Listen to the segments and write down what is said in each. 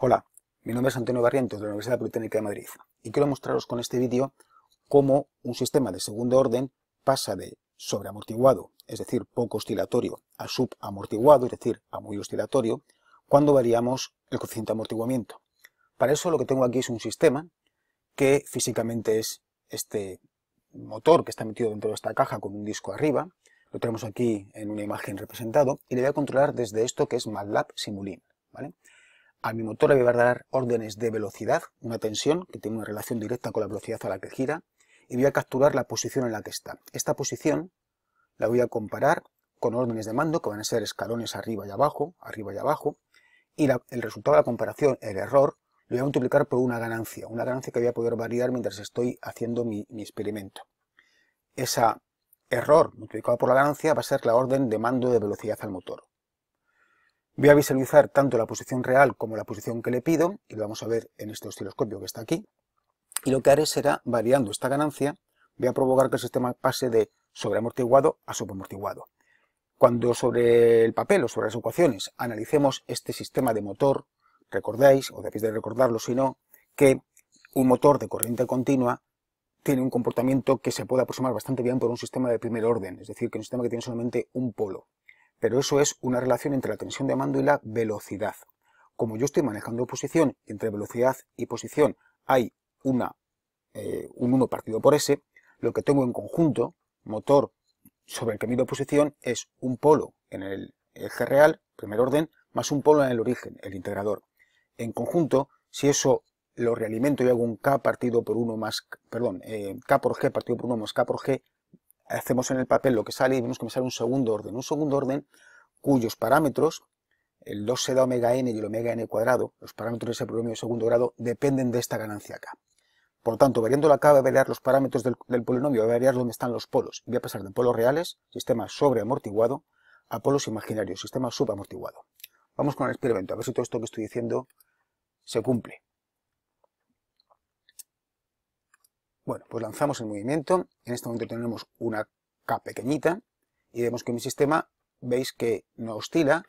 Hola, mi nombre es Antonio Barrientos de la Universidad Politécnica de Madrid y quiero mostraros con este vídeo cómo un sistema de segundo orden pasa de sobreamortiguado, es decir, poco oscilatorio, a subamortiguado, es decir, a muy oscilatorio, cuando variamos el coeficiente de amortiguamiento. Para eso lo que tengo aquí es un sistema que físicamente es este motor que está metido dentro de esta caja con un disco arriba, lo tenemos aquí en una imagen representado y le voy a controlar desde esto que es MATLAB Simulink. ¿vale? a mi motor le voy a dar órdenes de velocidad, una tensión que tiene una relación directa con la velocidad a la que gira, y voy a capturar la posición en la que está. Esta posición la voy a comparar con órdenes de mando, que van a ser escalones arriba y abajo, arriba y abajo, y el resultado de la comparación, el error, lo voy a multiplicar por una ganancia, una ganancia que voy a poder variar mientras estoy haciendo mi, mi experimento. Ese error multiplicado por la ganancia va a ser la orden de mando de velocidad al motor. Voy a visualizar tanto la posición real como la posición que le pido, y lo vamos a ver en este osciloscopio que está aquí. Y lo que haré será, variando esta ganancia, voy a provocar que el sistema pase de sobreamortiguado a subamortiguado. Cuando sobre el papel o sobre las ecuaciones analicemos este sistema de motor, recordáis, o debéis de recordarlo si no, que un motor de corriente continua tiene un comportamiento que se puede aproximar bastante bien por un sistema de primer orden, es decir, que un sistema que tiene solamente un polo pero eso es una relación entre la tensión de mando y la velocidad. Como yo estoy manejando posición, entre velocidad y posición hay una, eh, un 1 partido por S, lo que tengo en conjunto, motor sobre el que mido posición, es un polo en el eje real, primer orden, más un polo en el origen, el integrador. En conjunto, si eso lo realimento y hago un K partido por 1 más, perdón, eh, K por G partido por 1 más K por G, hacemos en el papel lo que sale y vemos que me sale un segundo orden. Un segundo orden cuyos parámetros, el 2 da omega n y el omega n cuadrado, los parámetros de ese polinomio de segundo grado, dependen de esta ganancia acá. Por lo tanto, variando la K voy a variar los parámetros del, polinomio, voy a variar dónde están los polos. Voy a pasar de polos reales, sistema sobreamortiguado, a polos imaginarios, sistema subamortiguado. Vamos con el experimento, a ver si todo esto que estoy diciendo se cumple. Bueno, pues lanzamos el movimiento. En este momento tenemos una K pequeñita y vemos que mi sistema, veis que no oscila.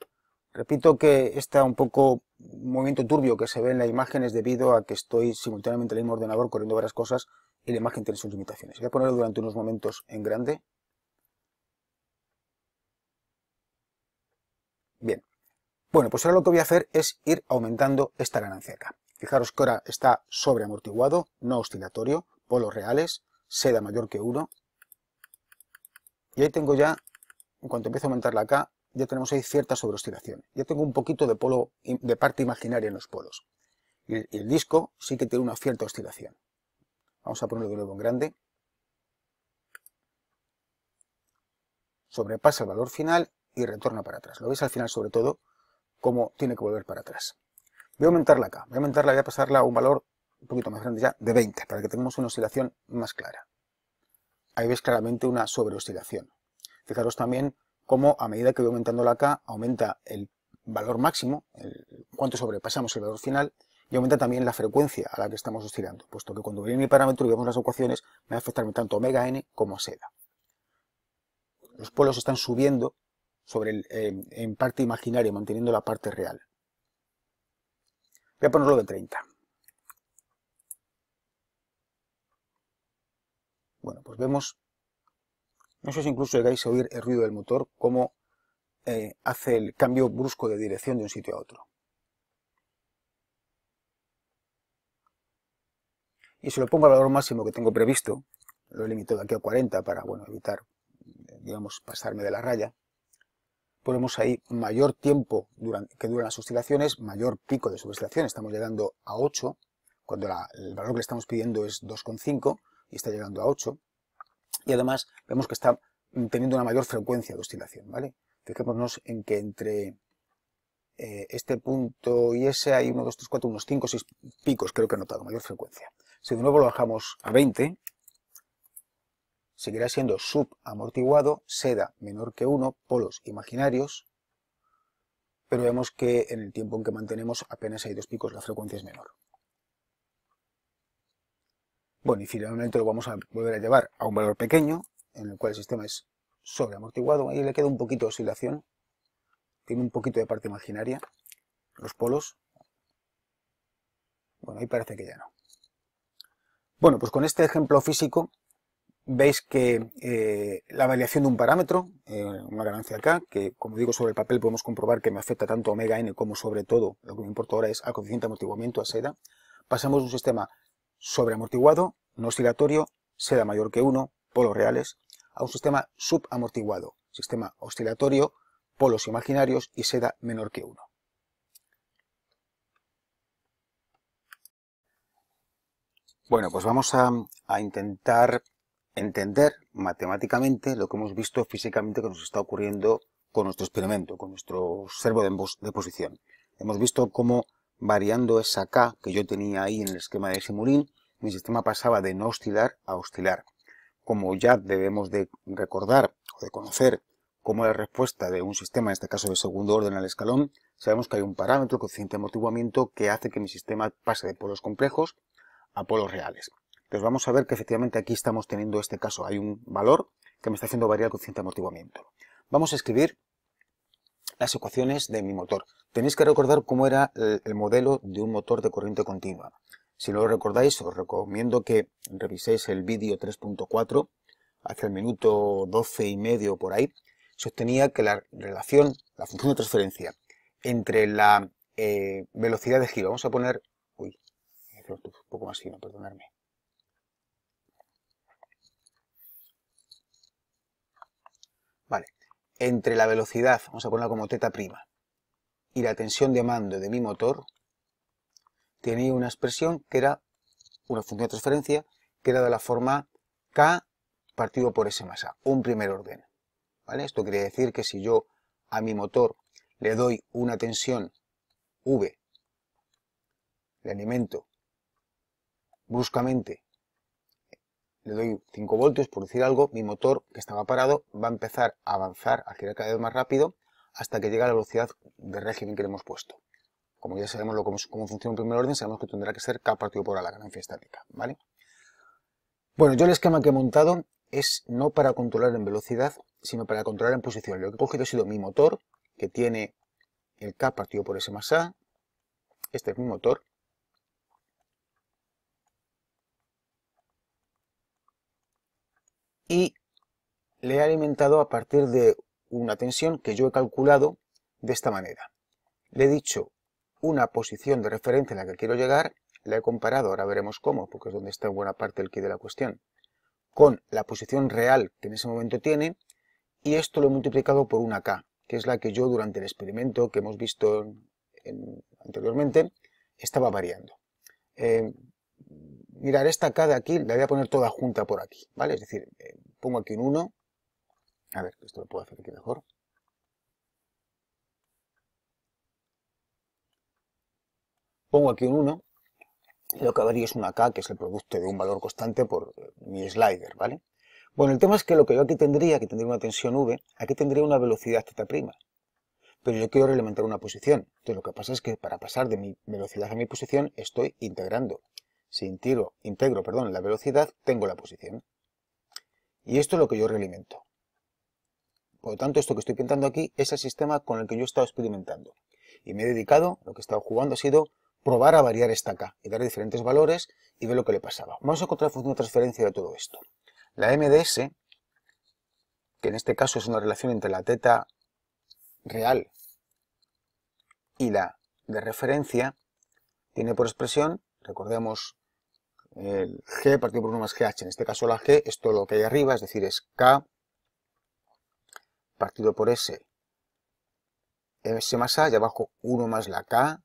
Repito que está un poco movimiento turbio que se ve en la imagen es debido a que estoy simultáneamente en el mismo ordenador corriendo varias cosas y la imagen tiene sus limitaciones. Voy a ponerlo durante unos momentos en grande. Bien. Bueno, pues ahora lo que voy a hacer es ir aumentando esta ganancia acá. Fijaros que ahora está sobreamortiguado, no oscilatorio, polos reales, seda mayor que 1. Y ahí tengo ya, en cuanto empiezo a aumentarla acá, ya tenemos ahí cierta sobreoscilación. Ya tengo un poquito de polo, de parte imaginaria en los polos. Y el, disco sí que tiene una cierta oscilación. Vamos a ponerlo de nuevo en grande. Sobrepasa el valor final y retorna para atrás. Lo veis al final, sobre todo, cómo tiene que volver para atrás. Voy a aumentarla acá. Voy a aumentarla, voy a pasarla a un valor un poquito más grande ya, de 20, para que tengamos una oscilación más clara. Ahí ves claramente una sobreoscilación. Fijaros también cómo a medida que voy aumentando la K, aumenta el valor máximo, cuánto sobrepasamos el valor final, y aumenta también la frecuencia a la que estamos oscilando, puesto que cuando viene mi parámetro y vemos las ecuaciones, me va a afectar tanto omega n como seda. Los polos están subiendo sobre eh, en parte imaginaria, manteniendo la parte real. Voy a ponerlo de 30. vemos, no sé si incluso llegáis a oír el ruido del motor, cómo eh, hace el cambio brusco de dirección de un sitio a otro. Y si lo pongo al valor máximo que tengo previsto, lo he limitado aquí a 40 para bueno, evitar, digamos, pasarme de la raya, ponemos ahí mayor tiempo que duran las oscilaciones, mayor pico de suboscilación, estamos llegando a 8, cuando el valor que le estamos pidiendo es 2,5 y está llegando a 8 y además vemos que está teniendo una mayor frecuencia de oscilación, ¿vale? Fijémonos en que entre eh, este punto y ese hay 1, 2, 3, 4, unos 5, 6 picos creo que ha notado, mayor frecuencia. Si de nuevo lo bajamos a 20, seguirá siendo subamortiguado, seda menor que 1, polos imaginarios, pero vemos que en el tiempo en que mantenemos apenas hay dos picos, la frecuencia es menor. Bueno, y finalmente lo vamos a volver a llevar a un valor pequeño, en el cual el sistema es sobreamortiguado. Ahí le queda un poquito de oscilación, tiene un poquito de parte imaginaria, los polos. Bueno, ahí parece que ya no. Bueno, pues con este ejemplo físico veis que eh, la variación de un parámetro, eh, una ganancia acá, que como digo sobre el papel podemos comprobar que me afecta tanto omega n como sobre todo, lo que me importa ahora es a coeficiente de amortiguamiento, a seda, pasamos un sistema sobreamortiguado, no oscilatorio, seda mayor que 1, polos reales, a un sistema subamortiguado, sistema oscilatorio, polos imaginarios y seda menor que 1. Bueno, pues vamos a, intentar entender matemáticamente lo que hemos visto físicamente que nos está ocurriendo con nuestro experimento, con nuestro servo de posición. Hemos visto cómo variando esa K que yo tenía ahí en el esquema de Simulín, mi sistema pasaba de no oscilar a oscilar. Como ya debemos de recordar o de conocer es la respuesta de un sistema, en este caso de segundo orden al escalón, sabemos que hay un parámetro, coeficiente de amortiguamiento, que hace que mi sistema pase de polos complejos a polos reales. Entonces vamos a ver que efectivamente aquí estamos teniendo este caso. Hay un valor que me está haciendo variar el coeficiente de amortiguamiento. Vamos a escribir las ecuaciones de mi motor. Tenéis que recordar cómo era el modelo de un motor de corriente continua. Si no lo recordáis, os recomiendo que reviséis el vídeo 3.4, hacia el minuto 12 y medio por ahí, sostenía que la relación, la función de transferencia entre la eh, velocidad de giro, vamos a poner, uy, un poco más fino, perdonadme, entre la velocidad, vamos a ponerla como teta prima, y la tensión de mando de mi motor, tenía una expresión que era una función de transferencia que era de la forma K partido por S masa, un primer orden. ¿vale? Esto quiere decir que si yo a mi motor le doy una tensión V, le alimento bruscamente le doy 5 voltios, por decir algo, mi motor que estaba parado va a empezar a avanzar, a girar cada vez más rápido, hasta que llegue a la velocidad de régimen que le hemos puesto. Como ya sabemos cómo, funciona en primer orden, sabemos que tendrá que ser K partido por A, la ganancia estática, ¿vale? Bueno, yo el esquema que he montado es no para controlar en velocidad, sino para controlar en posición. Lo que he cogido ha sido mi motor, que tiene el K partido por S más A, este es mi motor, y le he alimentado a partir de una tensión que yo he calculado de esta manera. Le he dicho una posición de referencia en la que quiero llegar, la he comparado, ahora veremos cómo, porque es donde está en buena parte el que de la cuestión, con la posición real que en ese momento tiene, y esto lo he multiplicado por una K, que es la que yo durante el experimento que hemos visto anteriormente estaba variando. Eh, mirar esta K de aquí, la voy a poner toda junta por aquí, ¿vale? Es decir, eh, pongo aquí un 1, a ver, esto lo puedo hacer aquí mejor. Pongo aquí un 1, lo que habría es una K, que es el producto de un valor constante por eh, mi slider, ¿vale? Bueno, el tema es que lo que yo aquí tendría, que tendría una tensión V, aquí tendría una velocidad prima, pero yo quiero relementar una posición. Entonces lo que pasa es que para pasar de mi velocidad a mi posición estoy integrando si integro, perdón, la velocidad, tengo la posición. Y esto es lo que yo realimento. Por lo tanto, esto que estoy pintando aquí es el sistema con el que yo he estado experimentando. Y me he dedicado, lo que he estado jugando ha sido probar a variar esta K y dar diferentes valores y ver lo que le pasaba. Vamos a encontrar la función de transferencia de todo esto. La MDS, que en este caso es una relación entre la teta real y la de referencia, tiene por expresión, recordemos el G partido por 1 más GH, en este caso la G es todo lo que hay arriba, es decir, es K partido por S, S más A, y abajo 1 más la K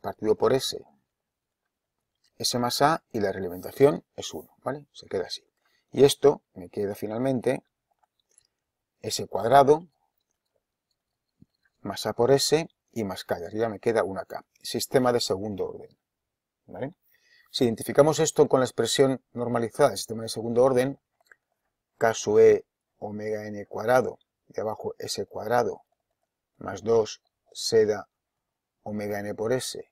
partido por S, S más A, y la realimentación es 1, ¿vale? Se queda así. Y esto me queda finalmente S cuadrado más A por S y más K, y arriba me queda una K. Sistema de segundo orden, ¿vale? Si identificamos esto con la expresión normalizada del sistema de segundo orden, caso E omega n cuadrado, de abajo S cuadrado, más 2 seda omega n por S,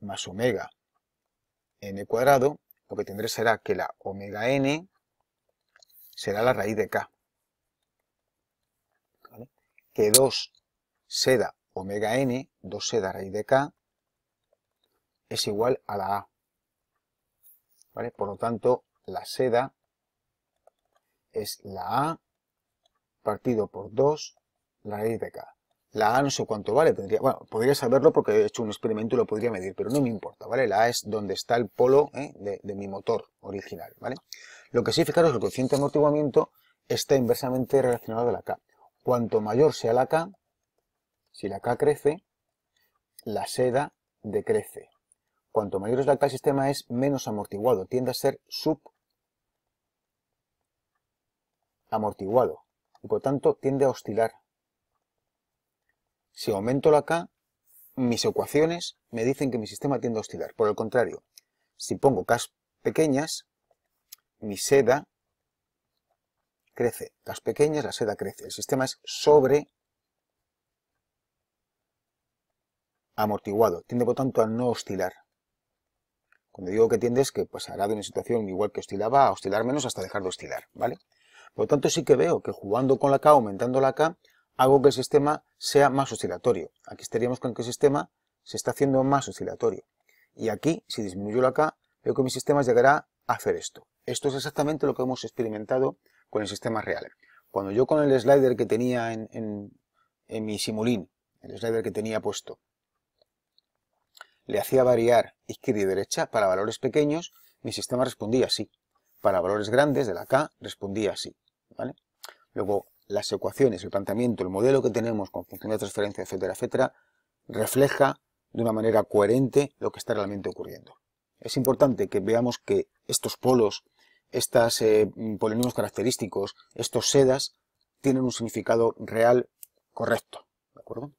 más omega n cuadrado, lo que tendré será que la omega n será la raíz de K. Que 2 seda omega n, 2 seda raíz de K, es igual a la A. Por lo tanto, la seda es la A partido por 2 la raíz de K. La A no sé cuánto vale, podría saberlo porque he hecho un experimento y lo podría medir, pero no me importa, ¿vale? La A es donde está el polo ¿eh? de, mi motor original, ¿vale? Lo que sí, fijaros, el coeficiente de amortiguamiento está inversamente relacionado a la K. Cuanto mayor sea la K, si la K crece, la seda decrece, cuanto mayor es la el sistema es menos amortiguado, tiende a ser sub amortiguado y por tanto tiende a oscilar. Si aumento la K, mis ecuaciones me dicen que mi sistema tiende a oscilar. Por el contrario, si pongo K pequeñas, mi seda crece. Las pequeñas, la seda crece. El sistema es sobre amortiguado. Tiende por tanto a no oscilar. Cuando digo que es que pasará pues, de una situación igual que oscilaba a oscilar menos hasta dejar de oscilar, ¿vale? Por lo tanto, sí que veo que jugando con la K, aumentando la K, hago que el sistema sea más oscilatorio. Aquí estaríamos con que el sistema se está haciendo más oscilatorio. Y aquí, si disminuyo la K, veo que mi sistema llegará a hacer esto. Esto es exactamente lo que hemos experimentado con el sistema real. Cuando yo con el slider que tenía en mi simulín, el slider que tenía puesto, le hacía variar izquierda y derecha, para valores pequeños mi sistema respondía así. Para valores grandes de la K respondía así. ¿vale? Luego, las ecuaciones, el planteamiento, el modelo que tenemos con función de transferencia, etcétera, etcétera, refleja de una manera coherente lo que está realmente ocurriendo. Es importante que veamos que estos polos, estos eh, polinomios característicos, estos sedas, tienen un significado real correcto. ¿De acuerdo?